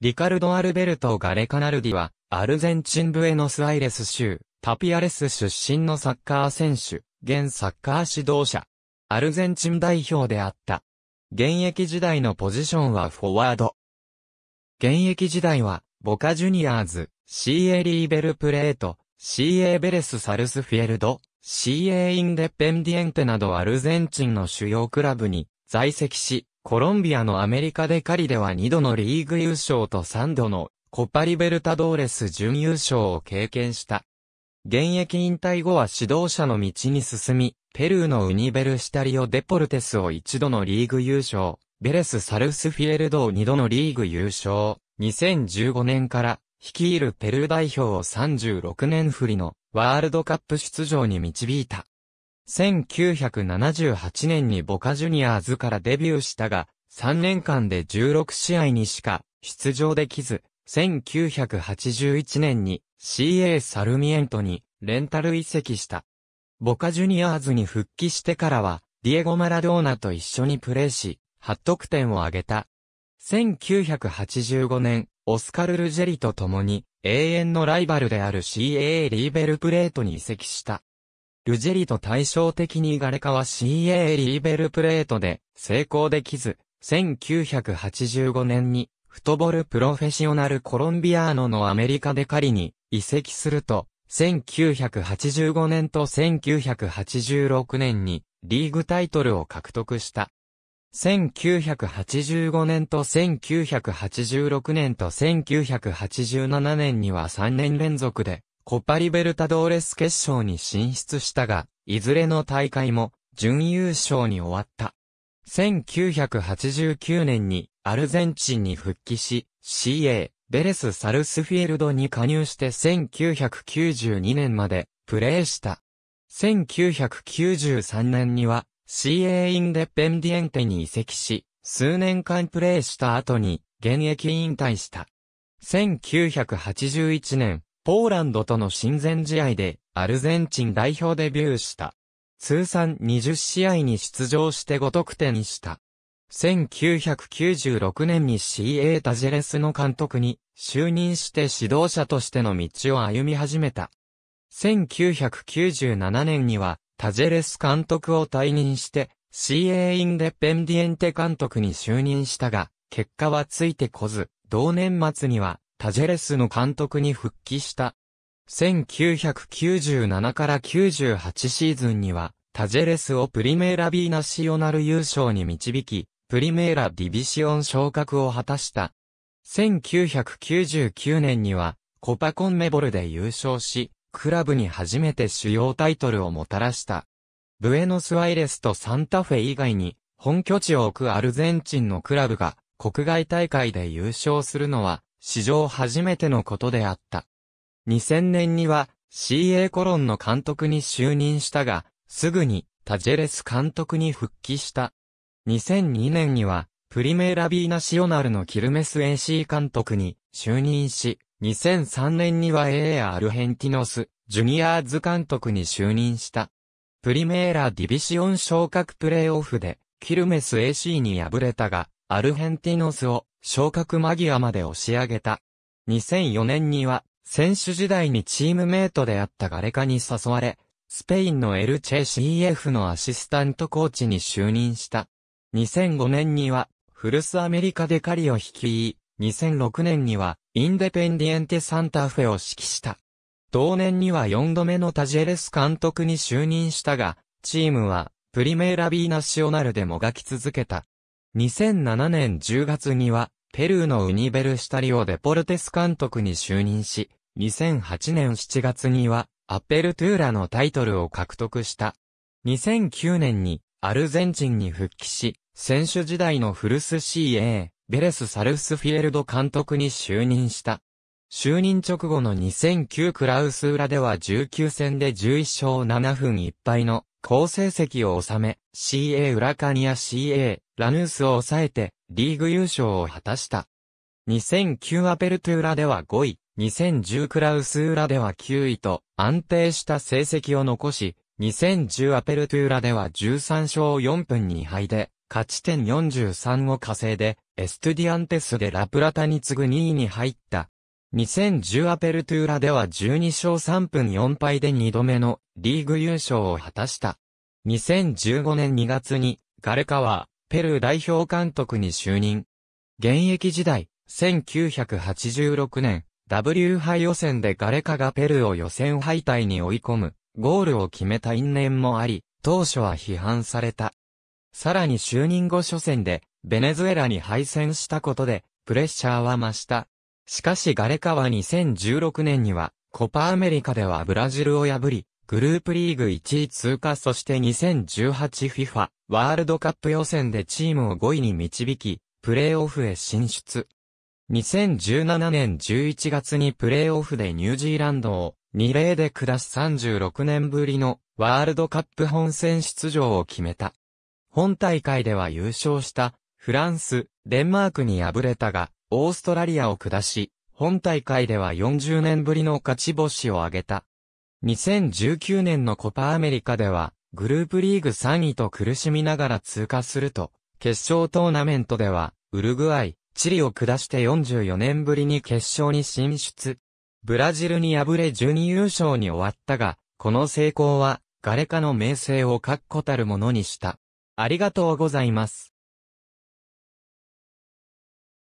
リカルド・アルベルト・ガレカナルディは、アルゼンチン・ブエノスアイレス州、タピアレス出身のサッカー選手、現サッカー指導者。アルゼンチン代表であった。現役時代のポジションはフォワード。現役時代は、ボカジュニアーズ、CA リーベルプレート、CA ベレスサルスフィエルド、CA インデペンディエンテなどアルゼンチンの主要クラブに在籍し、コロンビアのアメリカでカリでは2度のリーグ優勝と3度のコパリベルタドーレス準優勝を経験した。現役引退後は指導者の道に進み、ペルーのウニベルシタリオ・デポルテスを1度のリーグ優勝、ベレス・サルスフィエルドを2度のリーグ優勝、2015年から率いるペルー代表を36年振りのワールドカップ出場に導いた。1978年にボカジュニアーズからデビューしたが、3年間で16試合にしか出場できず、1981年に CA サルミエントにレンタル移籍した。ボカジュニアーズに復帰してからは、ディエゴ・マラドーナと一緒にプレーし、8得点を挙げた。1985年、オスカル・ルジェリと共に、永遠のライバルである CAA リーベルプレートに移籍した。ルジェリと対照的にガレカは CA リーベルプレートで成功できず、1985年にフットボルプロフェッショナルコロンビアーノのアメリカで狩りに移籍すると、1985年と1986年にリーグタイトルを獲得した。1985年と1986年と1987年には3年連続でコパリベルタドーレス決勝に進出したが、いずれの大会も準優勝に終わった。1989年にアルゼンチンに復帰し、CA、ベレス・サルスフィールドに加入して1992年までプレーした。1993年には CA インデペンディエンテに移籍し、数年間プレーした後に現役引退した。1981年、ポーランドとの親善試合でアルゼンチン代表デビューした。通算20試合に出場して5得点した。1996年に CA タジェレスの監督に就任して指導者としての道を歩み始めた。1997年にはタジェレス監督を退任して CA インデペンディエンテ監督に就任したが、結果はついてこず、同年末にはタジェレスの監督に復帰した。1997から98シーズンには、タジェレスをプリメーラ・ビーナシオナル優勝に導き、プリメーラ・ディビシオン昇格を果たした。1999年には、コパコンメボルで優勝し、クラブに初めて主要タイトルをもたらした。ブエノスアイレスとサンタフェ以外に、本拠地を置くアルゼンチンのクラブが、国外大会で優勝するのは、史上初めてのことであった。2000年には CA コロンの監督に就任したが、すぐにタジェレス監督に復帰した。2002年には、プリメーラビーナシオナルのキルメス AC 監督に就任し、2003年には AA アルヘンティノス、ジュニアーズ監督に就任した。プリメーラディビシオン昇格プレーオフで、キルメス AC に敗れたが、アルヘンティノスを昇格間際まで押し上げた。2004年には、選手時代にチームメイトであったガレカに誘われ、スペインのエルチェ CF のアシスタントコーチに就任した。2005年には、フルスアメリカで狩りを率い、2006年には、インデペンディエンテサンタフェを指揮した。同年には4度目のタジェレス監督に就任したが、チームは、プリメーラビーナシオナルでもがき続けた。2007年10月には、ペルーのウニベルシタリオ・デポルテス監督に就任し、2008年7月には、アペルトゥーラのタイトルを獲得した。2009年に、アルゼンチンに復帰し、選手時代のフルス CA、ベレス・サルスフィエルド監督に就任した。就任直後の2009クラウス裏では19戦で11勝7分1敗の好成績を収め、CA カニや CA ラヌースを抑えて、リーグ優勝を果たした。2009アペルトゥーラでは5位、2010クラウスラでは9位と安定した成績を残し、2010アペルトゥーラでは13勝4分2敗で、勝ち点43を稼いで、エストゥディアンテスでラプラタに次ぐ2位に入った2010アペルトゥーラでは12勝3分4敗で2度目のリーグ優勝を果たした。2015年2月にガレカはペルー代表監督に就任。現役時代、1986年、W 杯予選でガレカがペルーを予選敗退に追い込む、ゴールを決めた因縁もあり、当初は批判された。さらに就任後初戦で、ベネズエラに敗戦したことで、プレッシャーは増した。しかしガレカは2016年には、コパアメリカではブラジルを破り、グループリーグ1位通過そして 2018FIFA ワールドカップ予選でチームを5位に導き、プレーオフへ進出。2017年11月にプレーオフでニュージーランドを2例で下し36年ぶりのワールドカップ本戦出場を決めた。本大会では優勝したフランス、デンマークに敗れたが、オーストラリアを下し、本大会では40年ぶりの勝ち星を挙げた。2019年のコパアメリカでは、グループリーグ3位と苦しみながら通過すると、決勝トーナメントでは、ウルグアイ、チリを下して44年ぶりに決勝に進出。ブラジルに敗れ準優勝に終わったが、この成功は、ガレカの名声を確固たるものにした。ありがとうございます。